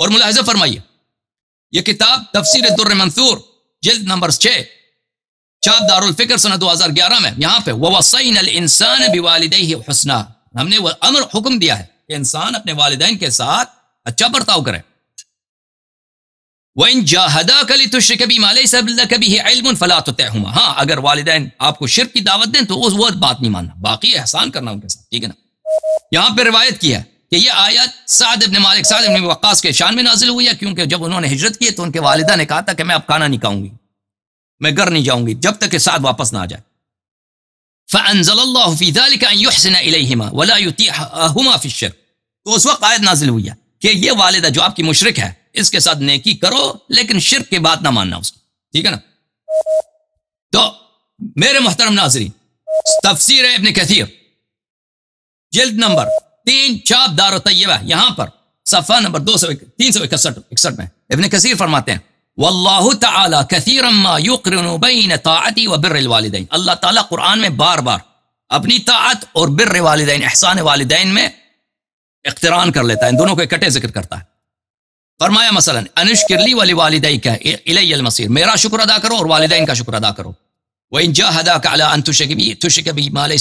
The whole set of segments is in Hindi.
और मुलाहजा फरमाइए यह किताब तफसर दुर्र मंसूर जल्द नंबर छः चाप दारुलफिक्र सन ग्यारह में यहाँ पे वसैन अल इंसान बिवालद हसना हमने वह अमर हुक्म दिया है कि इंसान अपने वालदेन के साथ अच्छा बर्ताव करे वह इन जाहदा कली तो कभी माले सब कभी फला फलात तय हुआ हाँ अगर वालदे आपको शिर की दावत दें तो वो बात नहीं मानना बाकी एहसान करना उनके साथ ठीक है ना यहाँ पे रिवायत किया है कि यह आयत साद इब्न मालिक साद इब्न वक्स के शान में नाजिल हुई है क्योंकि जब उन्होंने हिजरत की तो उनके वालदा ने कहा था कि मैं अब खाना नहीं खाऊंगी मैं घर नहीं जाऊंगी जब तक के साथ वापस ना आ जाए तो उस वक्त आयत नाजिल हुई है कि ये वालदा जो आपकी मुशरक है इसके साथ नेकी करो लेकिन शिरक की बात ना मानना उसको ठीक है ना तो मेरे मोहतरम नाजरी तफसर है इब्न कथीर जल्द नंबर तीन चाप दार तयबा यहां पर सफा नंबर दो सौ तीन सौ इकसठ इकसठ में इबन कसीर फरमाते हैं वल्लाह ताला कसीरमा युकरबैन ताअती व बिर वालदैन अल्लाह ताला कुरान में बार बार अपनी ताअत और बिर वालदैन एहसान वालदैन में इकतरान कर लेता है इन दोनों को इकट्ठे जिक्र करता है फरमाया मसलन अनिश किरली वाली वालदई का मसीर मेरा शुक्र अदा करो और वालदेन का शुक्र अदा करो वह इंजा हदा का अला तुशकबी तुशकबी माल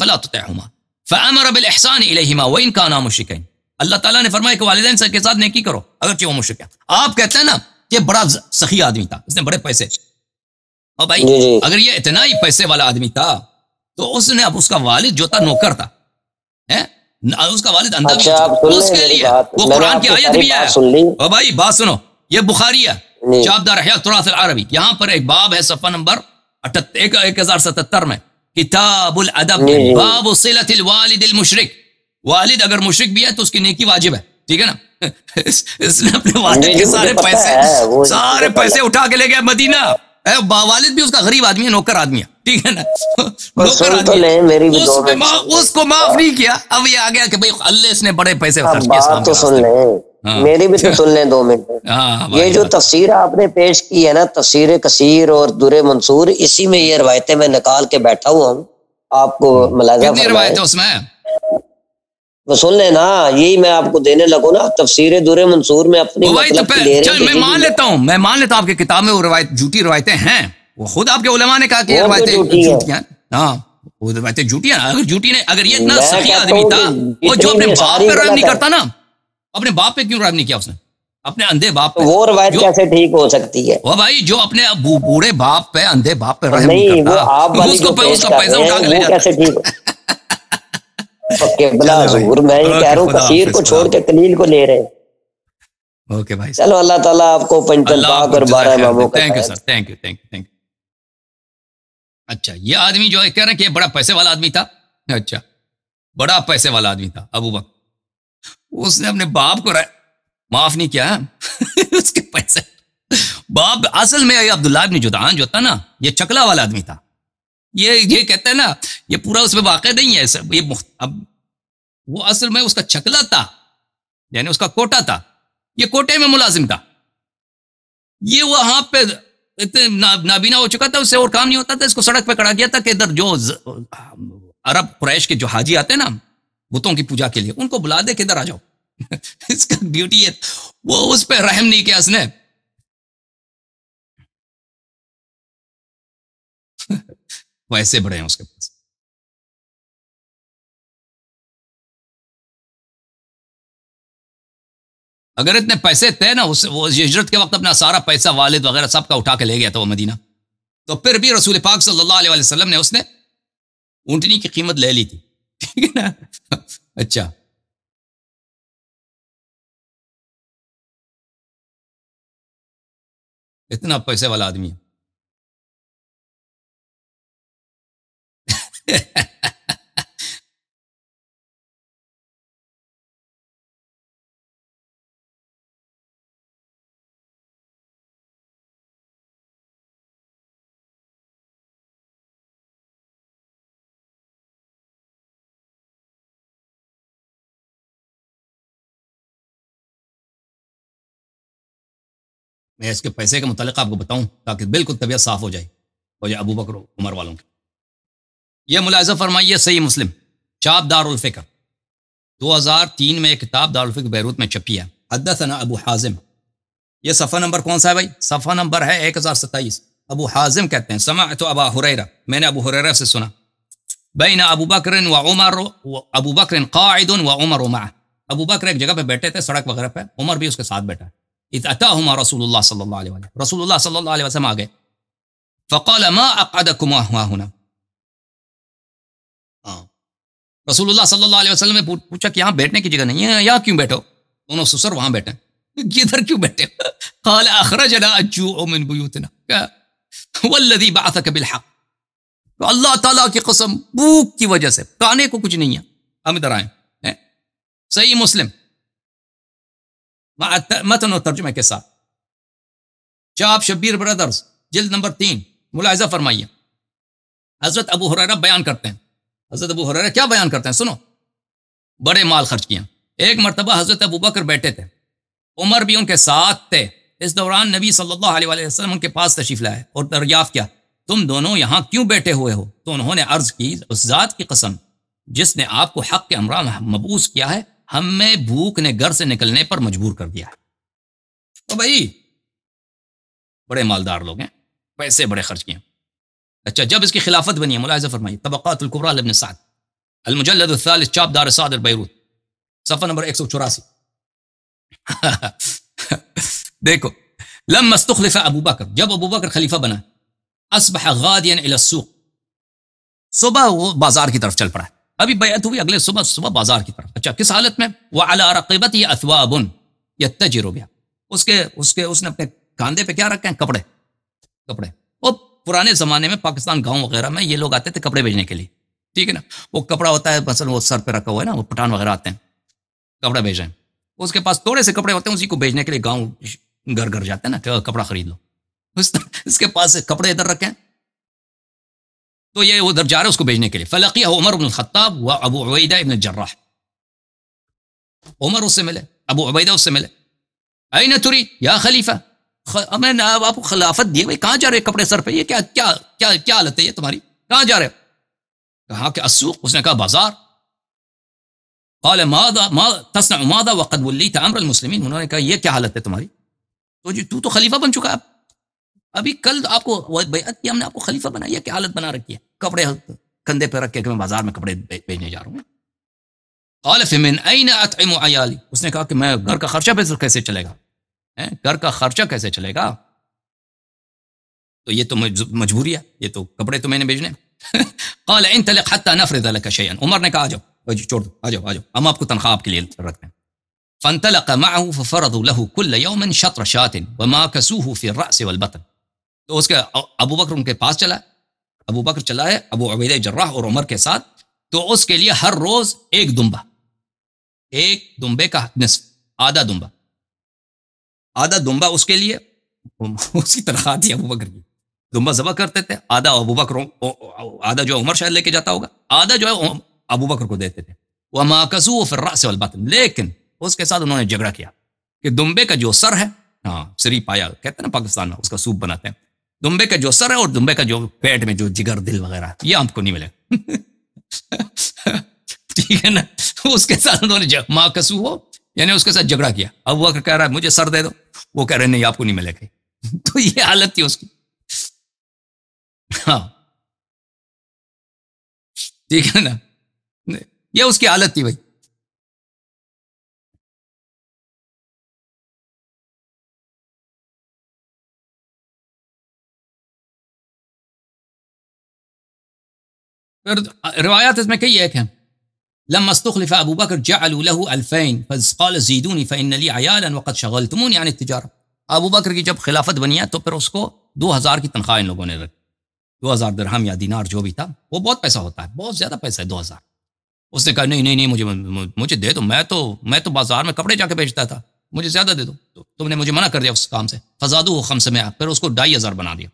फला तुतहुमा फ़मर बिलहसान इलेहिमा वइन का ना मुशिकिन अल्लाह ताला ने फरमाया कि वालदेन के साथ नेकी करो अगरचे वो मुशिक आप कहते हैं ना कि बड़ा सखी आदमी था उसने बड़े पैसे और भाई अगर ये इतना ही पैसे वाला आदमी था तो उसने अब उसका वालिद जो था नौकर था है उसका वालिद अंधा अच्छा, उसके लिए वो कुरान की आयत भी है और भाई बात सुनो ये बुखारी है चाबदार अरबी यहाँ पर एक बाब है सफा नंबर एक हजार सतहत्तर में किताब उल अदब हम्म। बाब सिलतिल वालिद मुशरक वालिद अगर मुशरक भी है तो उसकी नेकी वाजिब है ठीक है ना इसने अपने वालिद के सारे पैसे सारे पैसे उठा के ले गया मदीना वालिद भी उसका गरीब आदमी है नौकर आदमी है ठीक है ना नौकर तो आदमी तो मेरी भी उसको माफ नहीं किया अब ये आ गया कि भाई अल्लाह इसने बड़े पैसे खर्च किए तो सुन ले हाँ। मेरी भी तो सुन लें दो मिनट हाँ, हाँ, ये जो तफसीर आपने पेश की है ना तफसीर कसीर और दुरे मंसूर इसी में ये रवायतें मैं निकाल के बैठा हुआ हूँ आपको मलाजा उसमें वो सुन ले ना यही मैं आपको देने लगू ना तफसीर दुर मंसूर में अपनी मतलब तो ले रहे मैं मान लेता हूँ मैं मान लेता हूँ आपकी किताब में वो रवायत झूठी रवायतें हैं वो खुद आपके उलमा ने कहा कि तो रवायतें वो रवायतें झूठी अगर झूठी ने अगर ये इतना सही आदमी था वो जो अपने बाप पे रहम नहीं करता ना अपने बाप पे क्यों राइब नहीं किया उसने अपने अंधे बाप पे वो रवायत कैसे ठीक हो सकती है वो भाई जो अपने बूढ़े बाप पे अंधे बाप पे रहम नहीं, नहीं आप तो उसको पे उसका पैसा उठा के ले कैसे ठीक ओके बला जहूर मैं ये कह रहा हूँ कसीर को छोड़ के कलील को ले रहे ओके भाई चलो अल्लाह ताला आपको पंचल पाक और बारह इमामों का thank you sir thank you thank you thank you अच्छा ये आदमी जो है कह रहे हैं कि बड़ा पैसे वाला आदमी था अच्छा बड़ा पैसे वाला आदमी था अबू बकर उसने अपने बाप को माफ नहीं किया उसके पैसे बाप असल में ये अब्दुल्ला ने जुदान जो था ना ये चकला वाला आदमी था ये ये कहते हैं ना ये पूरा उसमें वाक़ नहीं है सर ये अब वो असल में उसका चकला था यानी उसका कोटा था ये कोटे में मुलाजिम था ये वहां पे इतने ना, नाबीना हो चुका था उससे और काम नहीं होता था इसको सड़क पे खड़ा गया था कि इधर जो अरब क्रैश के जो हाजी आते ना बुतों की पूजा के लिए उनको बुला दे कि इधर आ जाओ इसका ब्यूटी है वो उस पर रहम नहीं किया उसने वैसे बड़े हैं उसके पास अगर इतने पैसे थे ना उस वो हिजरत के वक्त अपना सारा पैसा वालिद वगैरह सब का उठा के ले गया था वो मदीना तो फिर भी रसूल पाक सल्लल्लाहु अलैहि वसल्लम ने उसने ऊंटनी की कीमत ले ली थी ठीक है ना अच्छा इतना पैसे वाला आदमी है मैं इसके पैसे के मुतल आपको बताऊँ ताकि बिल्कुल तबीयत साफ हो जाए यह अबू बकर उमर वालों की यह मुलाजा फरमाइए सही मुस्लिम चाप दारफ़िक्र दो हज़ार तीन में एक किताब दारफ़िक्र बैरूत में छपी है हदसना अबू हाजिम यह सफ़ा नंबर कौन सा है भाई सफ़ा नंबर है एक हज़ार सत्ताईस अबू हाजिम कहते हैं समा तो अबा हुरैरा मैंने अबू हुररा से सुना ना अबू बकर व उमर अबू बकर व उमर उमा अबू बकर एक जगह पर बैठे थे सड़क वगैरह पर उमर भी उसके साथ बैठा है अताहुमा रसूलुल्लाह सल्लल्लाहु अलैहि आ गए फ़कौल मा अकदकुमा हुआ ने पूछा कि यहाँ बैठने की जगह नहीं है यहाँ क्यों बैठो दोनों ससुर वहाँ बैठे इधर क्यों बैठे काल अखरजना अजूमिन बुयूतना वल्लदी बातक तो अल्लाह ताला की कसम भूख की वजह से खाने को कुछ नहीं है हम इधर आए सही मुस्लिम मतन और तर्जुमे के साथ चाप शब्बीर ब्रदर्स जल्द नंबर तीन मुलायजा फरमाइए हजरत अबू हुररा बयान करते हैं हजरत अबू हुररा क्या बयान करते हैं सुनो बड़े माल खर्च किया एक मरतबा हजरत अबू बकर बैठे थे उमर भी उनके साथ थे इस दौरान नबी सल्लल्लाहु अलैहि वसल्लम उनके पास तशरीफ लाए और दरियाफ किया तुम दोनों यहाँ क्यों बैठे हुए हो तो उन्होंने अर्ज की उस जात की कसम जिसने आपको हक के अमरान मबूस किया है हमें भूख ने घर से निकलने पर मजबूर कर दिया है ओ भाई बड़े मालदार लोग हैं पैसे बड़े खर्च किए अच्छा जब इसकी खिलाफत बनी है मुलायजा फरमाई तबक़ातुल्कुबरा साद अलमुजल्लदाल चाप साद बैरूत सफ़र नंबर एक सौ चौरासी देखो लम मस्तखलिफा अबू बकर जब अबू बकर खलीफा बना असबह गादियन सुबह वो बाजार की तरफ चल पड़ा अभी बैत हुई अगले सुबह सुबह बाजार की तरफ अच्छा किस हालत में वह अला रकीबत या अथवाबन या तजिर हो गया उसके उसके उसने अपने कांधे पे क्या रखे हैं कपड़े कपड़े वो पुराने ज़माने में पाकिस्तान गांव वगैरह में ये लोग आते थे कपड़े भेजने के लिए ठीक है ना वो कपड़ा होता है फसल वो सर पे रखा हुआ है ना वो पठान वगैरह आते हैं कपड़ा भेजें उसके पास थोड़े से कपड़े होते हैं उसी को भेजने के लिए गाँव घर घर जाते हैं ना कपड़ा खरीद लो उसके इसके पास कपड़े इधर रखें تو یہ وہ جا رہے اس کو بھیجنے کے لیے فلقیہ عمر بن الخطاب و ابو عبیدہ ابن الجراح عمر اس سے ملے ابو عبیدہ اس سے ملے اے نہ توری یا خلیفہ میں نے آپ کو خلافت دی بھائی کہاں جا رہے کپڑے سر پہ یہ کیا حالت ہے یہ تمہاری کہاں جا رہے کہا کہ اسوق اس نے کہا بازار قال ماذا ما تصنع ماذا وقد ولیت امر المسلمین انہوں نے کہا یہ کیا حالت ہے تمہاری تو تو خلیفہ بن چکا ہے अभी कल तो आपको हमने आपको खलीफा बनाया क्या हालत बना रखी है कपड़े कंधे पर रख के मैं बाजार में कपड़े भेजने जा रहा हूँ उसने कहा कि मैं घर का खर्चा कैसे चलेगा घर का खर्चा कैसे चलेगा तो ये तो मजबूरी है ये तो कपड़े तो मैंने भेजने उमर ने कहा हम आपको तनख्वाह आपके लिए रखते हैं फिर तो उसके अबू बकर उनके पास चला अबू बकर चला है अबू अबीद जर्राह और उमर के साथ तो उसके लिए हर रोज एक दुम्बा एक दुम्बे का निसफ आधा दुम्बा आधा दुम्बा उसके लिए उसी तरह आती अबू बकर की दुम्बा जबा करते थे आधा अबू बकर आधा जो है उमर शायद लेके जाता होगा आधा जो है अबू बकर को देते थे वह माकसू फिर से लेकिन उसके साथ उन्होंने झगड़ा किया कि दुम्बे का जो सर है हाँ सिरी पाया कहते हैं ना पाकिस्तान में उसका सूप बनाते हैं दुम्बे का जो सर है और दुम्बे का जो पेट में जो जिगर दिल वगैरह ये आपको नहीं मिलेगा ठीक है ना उसके साथ उन्होंने माँ कसू हो यानी उसके साथ झगड़ा किया अब वह कह रहा है मुझे सर दे दो वो कह रहे नहीं आपको नहीं मिलेगा तो ये हालत थी उसकी हाँ ठीक है ना ये उसकी हालत थी भाई روايات مكية هيك هم لما استخلف أبو بكر جعلوا له ألفين فقال زيدوني فإن لي عيالا وقد شغلتموني عن التجارة أبو बकर की जब खिलाफत बनी है तो फिर उसको 2000 की तनख्वाह इन लोगों ने रखी 2000 दिरहम या दिनार जो भी था वो बहुत पैसा होता है बहुत ज़्यादा पैसा है 2000 उसने कहा नहीं नहीं नहीं मुझे मुझे दे दो मैं तो मैं तो बाजार में कपड़े जाके बेचता था मुझे ज़्यादा दे दो तो तुमने मुझे मना कर दिया उस काम से फजादू हो खम से मैं फिर उसको ढाई हज़ार बना दिया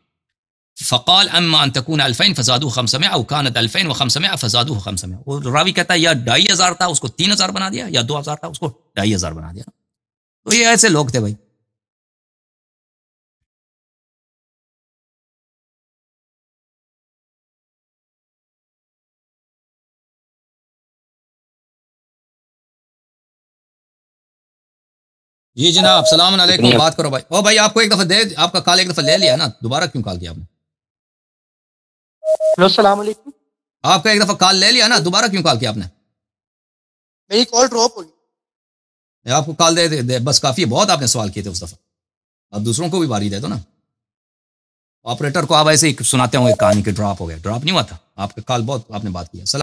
فقال اما ان تكون 2000 فزادوه 500 او كانت 2500 فزادوه 500 والراوي كتا يا 2000 تھا اس کو 3000 بنا دیا یا 2000 تھا اس کو 2500 بنا دیا تو یہ ایسے لوگ تھے بھائی جی جناب السلام علیکم بات کرو بھائی او بھائی اپ کو ایک دفعہ دے اپ کا کال ایک دفعہ لے لیا نا دوبارہ کیوں کال کیا آپ نے आपका एक दफा कॉल ले लिया ना दोबारा क्यों कॉल किया आपने मेरी कॉल ड्रॉप हो गई आपको कॉल दे, दे, दे बस काफी है बहुत आपने सवाल किए थे उस दफा अब दूसरों को भी बारी दे दो ना ऑपरेटर को आप ऐसे ही सुनाते होंगे कहानी के ड्रॉप हो गया ड्रॉप नहीं हुआ था आपका कॉल बहुत आपने बात किया